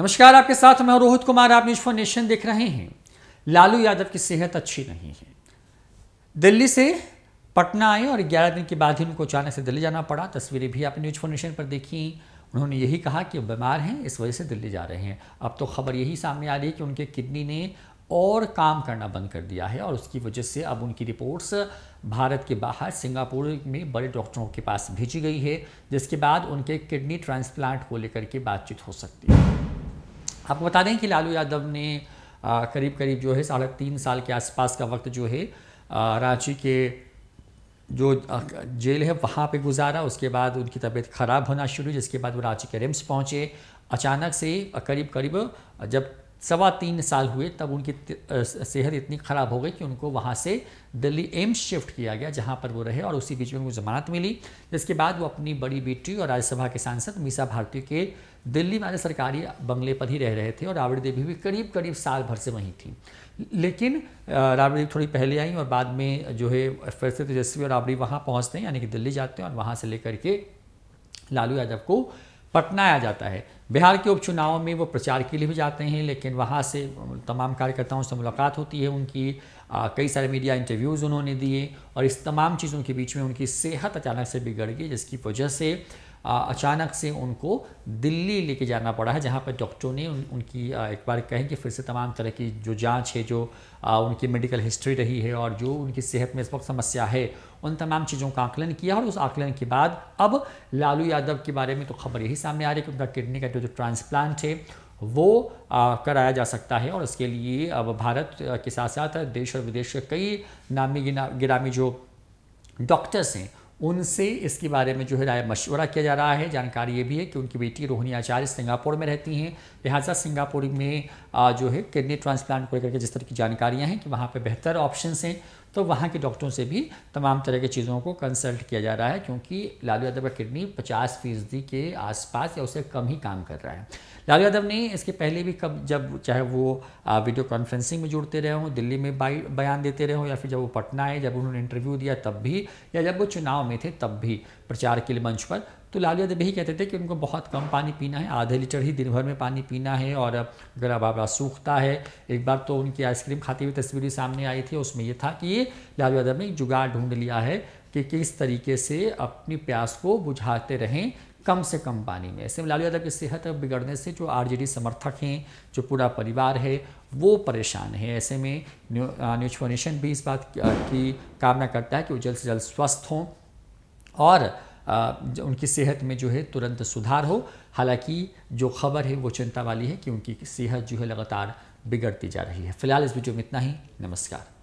नमस्कार आपके साथ मैं रोहित कुमार आप न्यूज फॉर नेशन देख रहे हैं लालू यादव की सेहत अच्छी नहीं है दिल्ली से पटना आए और 11 दिन के बाद ही उनको अचानक से दिल्ली जाना पड़ा तस्वीरें भी आपने न्यूज फॉर नेशन पर देखी उन्होंने यही कहा कि बीमार हैं इस वजह से दिल्ली जा रहे हैं अब तो खबर यही सामने आ रही है कि उनके किडनी ने और काम करना बंद कर दिया है और उसकी वजह से अब उनकी रिपोर्ट्स भारत के बाहर सिंगापुर में बड़े डॉक्टरों के पास भेजी गई है जिसके बाद उनके किडनी ट्रांसप्लांट को लेकर के बातचीत हो सकती है आपको बता दें कि लालू यादव ने करीब करीब जो है साढ़े तीन साल के आसपास का वक्त जो है रांची के जो जेल है वहाँ पे गुजारा उसके बाद उनकी तबीयत ख़राब होना शुरू जिसके बाद वो रांची के रिम्स पहुँचे अचानक से करीब करीब जब सवा तीन साल हुए तब उनकी सेहत इतनी ख़राब हो गई कि उनको वहाँ से दिल्ली एम्स शिफ्ट किया गया जहाँ पर वो रहे और उसी बीच में उनको जमानत मिली जिसके बाद वो अपनी बड़ी बेटी और राज्यसभा के सांसद मीसा भारती के दिल्ली वाले सरकारी बंगले पर ही रह रहे थे और राबड़ी देवी भी करीब करीब साल भर से वहीं थी लेकिन राबड़ी देवी थोड़ी पहले आई और बाद में जो है फिर से तेजस्वी और राबड़ी वहाँ पहुँचते हैं यानी कि दिल्ली जाते हैं और वहाँ से लेकर के लालू यादव को पटना आ जाता है बिहार के उपचुनावों में वो प्रचार के लिए भी जाते हैं लेकिन वहाँ से तमाम कार्यकर्ताओं से मुलाकात होती है उनकी आ, कई सारे मीडिया इंटरव्यूज़ उन्होंने दिए और इस तमाम चीज़ों के बीच में उनकी सेहत अचानक से बिगड़ गई जिसकी वजह से अचानक से उनको दिल्ली लेके जाना पड़ा है जहाँ पर डॉक्टरों ने उन, उनकी एक बार कहें कि फिर से तमाम तरह की जो जाँच है जो उनकी मेडिकल हिस्ट्री रही है और जो उनकी सेहत में इस वक्त समस्या है उन तमाम चीज़ों का आकलन किया और उस आकलन के बाद अब लालू यादव के बारे में तो खबर यही सामने आ रही है कि उनका किडनी का जो ट्रांसप्लांट है वो आ, कराया जा सकता है और उसके लिए अब भारत के साथ साथ देश और विदेश के कई नामी गिरामी जो डॉक्टर्स हैं उनसे इसके बारे में जो है राय मशवरा किया जा रहा है जानकारी ये भी है कि उनकी बेटी रोहिणी आचार्य सिंगापुर में रहती हैं लिहाजा सिंगापुर में जो है किडनी ट्रांसप्लांट को लेकर के जिस तरह की जानकारियाँ हैं कि वहाँ पर बेहतर ऑप्शन हैं तो वहाँ के डॉक्टरों से भी तमाम तरह की चीज़ों को कंसल्ट किया जा रहा है क्योंकि लालू यादव का किडनी पचास फीसदी के आसपास या उससे कम ही काम कर रहा है लालू यादव ने इसके पहले भी कब जब चाहे वो वीडियो कॉन्फ्रेंसिंग में जुड़ते रहे हों दिल्ली में बयान देते रहे हों या फिर जब वो पटना आए जब उन्होंने इंटरव्यू दिया तब भी या जब वो चुनाव में थे तब भी प्रचार के लिए मंच पर तो लालू यादव यही कहते थे कि उनको बहुत कम पानी पीना है आधे लीटर ही दिन भर में पानी पीना है और अगर अब सूखता है एक बार तो उनकी आइसक्रीम खाती हुई तस्वीरें सामने आई थी उसमें ये था कि लालू यादव ने जुगाड़ ढूंढ लिया है कि किस तरीके से अपनी प्यास को बुझाते रहें कम से कम पानी में ऐसे में लालू यादव की सेहत बिगड़ने से जो आरजेडी समर्थक हैं जो पूरा परिवार है वो परेशान है ऐसे में न्यूज फाउंडेशन भी इस बात की कामना करता है कि वो जल्द से जल्द स्वस्थ हों और उनकी सेहत में जो है तुरंत सुधार हो हालांकि जो खबर है वो चिंता वाली है कि उनकी सेहत जो है लगातार बिगड़ती जा रही है फ़िलहाल इस वीडियो में इतना ही नमस्कार